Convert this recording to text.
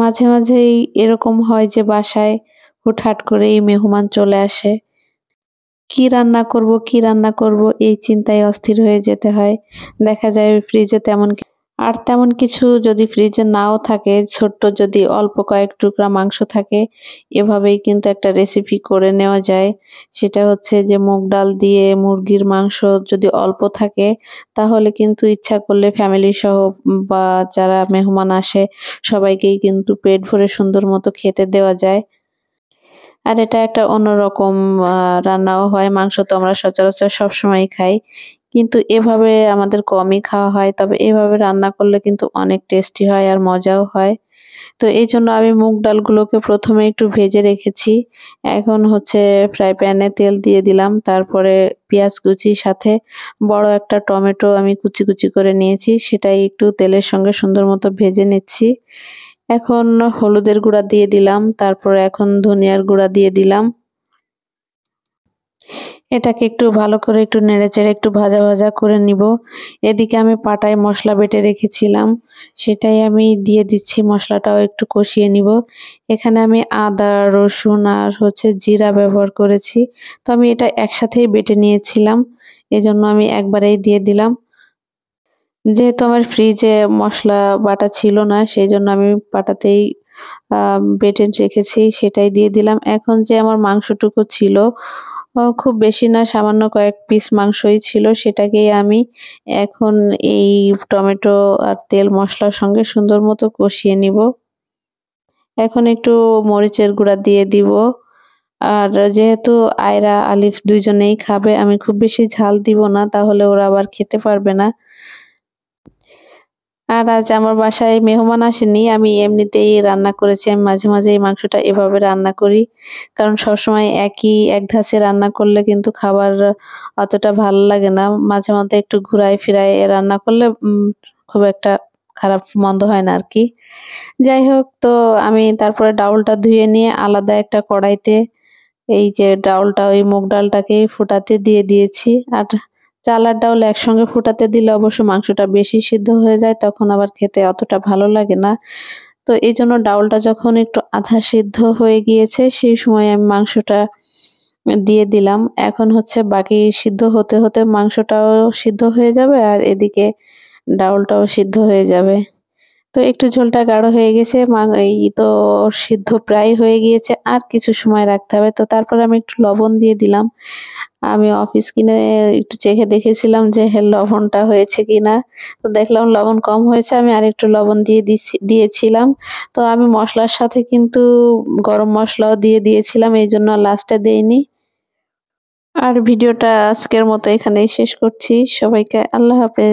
মাঝে মাঝেই এরকম হয় যে বাসায় হুটহাট করেই মেহমান চলে আসে কি রান্না করব কি রান্না করব এই চিন্তায় অস্থির হয়ে যেতে হয় দেখা যায় ফ্রিজে তেমন আর তেমন কিছু যদি ফ্রিজে নাও থাকে ছোট্ট যদি অল্প কয়েক টুকরা মাংস থাকে এভাবেই কিন্তু একটা রেসিপি করে নেওয়া যায় সেটা হচ্ছে যে মুগ ডাল দিয়ে মুরগির মাংস যদি অল্প থাকে তাহলে কিন্তু ইচ্ছা করলে ফ্যামিলি সহ বা যারা মেহমান আসে সবাইকেই কিন্তু পেট ভরে সুন্দর মতো খেতে দেওয়া যায় আর এটা একটা অন্যরকম রান্নাও হয় মাংস তো আমরা সচরাচর সবসময় খাই কিন্তু এভাবে আমাদের কমই খাওয়া হয় তবে এভাবে রান্না করলে কিন্তু অনেক টেস্টি হয় আর মজাও হয় তো এই জন্য আমি মুগ ডালগুলোকে প্রথমে একটু ভেজে রেখেছি এখন হচ্ছে ফ্রাই প্যানে তেল দিয়ে দিলাম তারপরে পেঁয়াজ কুচি সাথে বড় একটা টমেটো আমি কুচি কুচি করে নিয়েছি সেটাই একটু তেলের সঙ্গে সুন্দর মতো ভেজে নিচ্ছি এখন হলুদের গুঁড়া দিয়ে দিলাম তারপরে এখন ধনিয়ার গুঁড়া দিয়ে দিলাম এটাকে একটু ভালো করে একটু নেড়েচেড়ে একটু ভাজা ভাজা করে নিব এদিকে আমি পাটায় মশলা বেটে রেখেছিলাম সেটাই আমি দিয়ে দিচ্ছি মশলাটাও একটু কষিয়ে নিব এখানে আমি আদা রসুন আর হচ্ছে জিরা ব্যবহার করেছি তো আমি এটা একসাথেই বেটে নিয়েছিলাম এজন্য আমি একবারেই দিয়ে দিলাম যেহেতু আমার ফ্রিজে মশলা বাটা ছিল না সেই জন্য আমি বাটাতেই বেটে রেখেছি সেটাই দিয়ে দিলাম এখন যে আমার মাংসটুকু ছিল খুব বেশি না সামান্য কয়েক পিস মাংসই ছিল সেটাকেই আমি এখন এই টমেটো আর তেল মশলার সঙ্গে সুন্দর মতো কষিয়ে নিব এখন একটু মরিচের গুঁড়া দিয়ে দিব আর যেহেতু আয়রা আলিফ দুজনেই খাবে আমি খুব বেশি ঝাল দিব না তাহলে ওরা আবার খেতে পারবে না আর আজ আমার বাসায় মেহমান আসেনি আমি এমনিতেই রান্না করেছি আমি মাঝে মাঝে এই মাংসটা এভাবে রান্না করি কারণ সবসময় একই এক ধাঁচে রান্না করলে কিন্তু খাবার অতটা ভালো লাগে না মাঝে মাঝে একটু ঘুরায় ফিরায় রান্না করলে খুব একটা খারাপ মন্দ হয় না আর কি যাই হোক তো আমি তারপরে ডাউলটা ধুয়ে নিয়ে আলাদা একটা কড়াইতে এই যে ডাউলটা ওই মুগ ডালটাকে ফুটাতে দিয়ে দিয়েছি আর চালার ডাউল একসঙ্গে ফুটাতে দিলে অবশ্য মাংসটা বেশি সিদ্ধ হয়ে যায় তখন আবার খেতে অতটা ভালো লাগে না তো এই জন্য ডাউলটা যখন একটু আধা সিদ্ধ হয়ে গিয়েছে সেই সময় আমি মাংসটা দিয়ে দিলাম এখন হচ্ছে বাকি সিদ্ধ হতে হতে মাংসটাও সিদ্ধ হয়ে যাবে আর এদিকে ডাউলটাও সিদ্ধ হয়ে যাবে তো একটু ঝোলটা গাঢ় হয়ে গেছে এই তো সিদ্ধ প্রায় হয়ে গিয়েছে আর কিছু সময় রাখতে হবে তো তারপর আমি একটু লবণ দিয়ে দিলাম আমি অফিস কিনে একটু চেখে দেখেছিলাম যে হ্যাঁ লবণটা হয়েছে কিনা তো দেখলাম লবণ কম হয়েছে আমি আর একটু লবণ দিয়ে দিয়েছিলাম তো আমি মশলার সাথে কিন্তু গরম মশলাও দিয়ে দিয়েছিলাম এই জন্য লাস্টে দেইনি আর ভিডিওটা আজকের মতো এখানেই শেষ করছি সবাইকে আল্লাহ হাফেজ